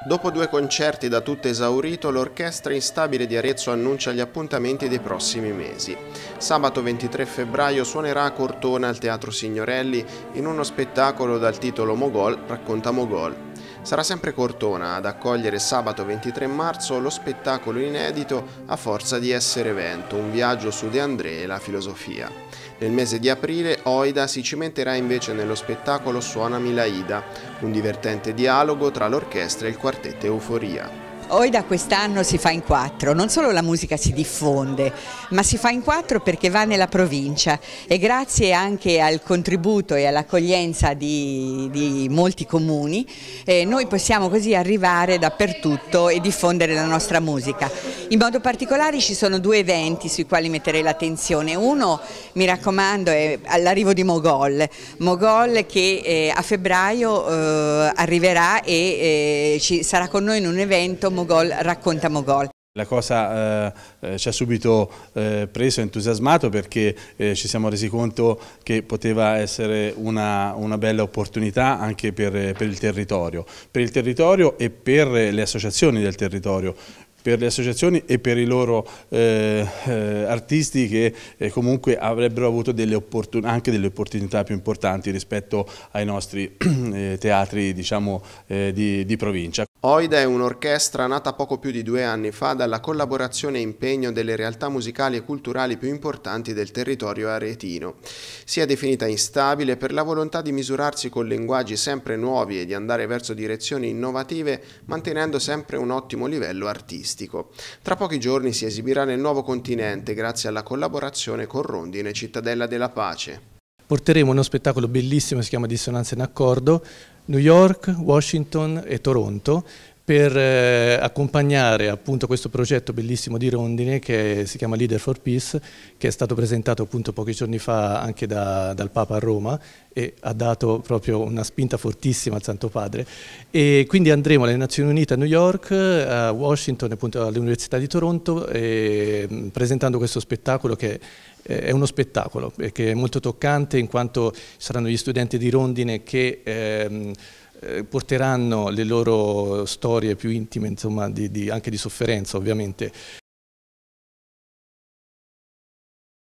Dopo due concerti da tutto esaurito, l'Orchestra Instabile di Arezzo annuncia gli appuntamenti dei prossimi mesi. Sabato 23 febbraio suonerà a Cortona al Teatro Signorelli in uno spettacolo dal titolo Mogol racconta Mogol, sarà sempre Cortona ad accogliere sabato 23 marzo lo spettacolo inedito A forza di essere vento, un viaggio su De André e la filosofia. Nel mese di aprile Oida si cimenterà invece nello spettacolo Suonami la un divertente dialogo tra l'orchestra e il quartetto Euforia. Oi da quest'anno si fa in quattro, non solo la musica si diffonde, ma si fa in quattro perché va nella provincia e grazie anche al contributo e all'accoglienza di, di, molti comuni eh, noi possiamo così arrivare dappertutto e diffondere la nostra musica. In modo particolare ci sono due eventi sui quali metterei l'attenzione, uno mi raccomando è all'arrivo di Mogol, Mogol che eh, a febbraio eh, arriverà e eh, ci, sarà con noi in un evento Mogol racconta Mogol. La cosa eh, eh, ci ha subito eh, preso, entusiasmato perché eh, ci siamo resi conto che poteva essere una, una bella opportunità anche per, eh, per il territorio, per il territorio e per le associazioni del territorio per le associazioni e per i loro eh, eh artisti che eh, comunque avrebbero avuto delle anche delle opportunità più importanti rispetto ai nostri eh, teatri diciamo, di, di provincia. Oida è un'orchestra nata poco più di due anni fa dalla collaborazione e impegno delle realtà musicali e culturali più importanti del territorio aretino. Si è definita instabile per la volontà di misurarsi con linguaggi sempre nuovi e di andare verso direzioni innovative mantenendo sempre un ottimo livello artistico. Tra pochi giorni si esibirà nel nuovo continente grazie alla collaborazione con Rondine Cittadella della Pace porteremo uno spettacolo bellissimo, si chiama Dissonanza in Accordo, New York, Washington e Toronto, per eh, accompagnare appunto questo progetto bellissimo di Rondine che si chiama Leader for Peace, che è stato presentato appunto pochi giorni fa anche da, dal Papa a Roma e ha dato proprio una spinta fortissima al Santo Padre. E quindi andremo alle Nazioni Unite a New York, a Washington, appunto all'Università di Toronto, e, mm, presentando questo spettacolo che eh, è uno spettacolo, che è molto toccante in quanto saranno gli studenti di Rondine che... Ehm, eh, porteranno le loro storie più intime, insomma, di, di, anche di sofferenza ovviamente,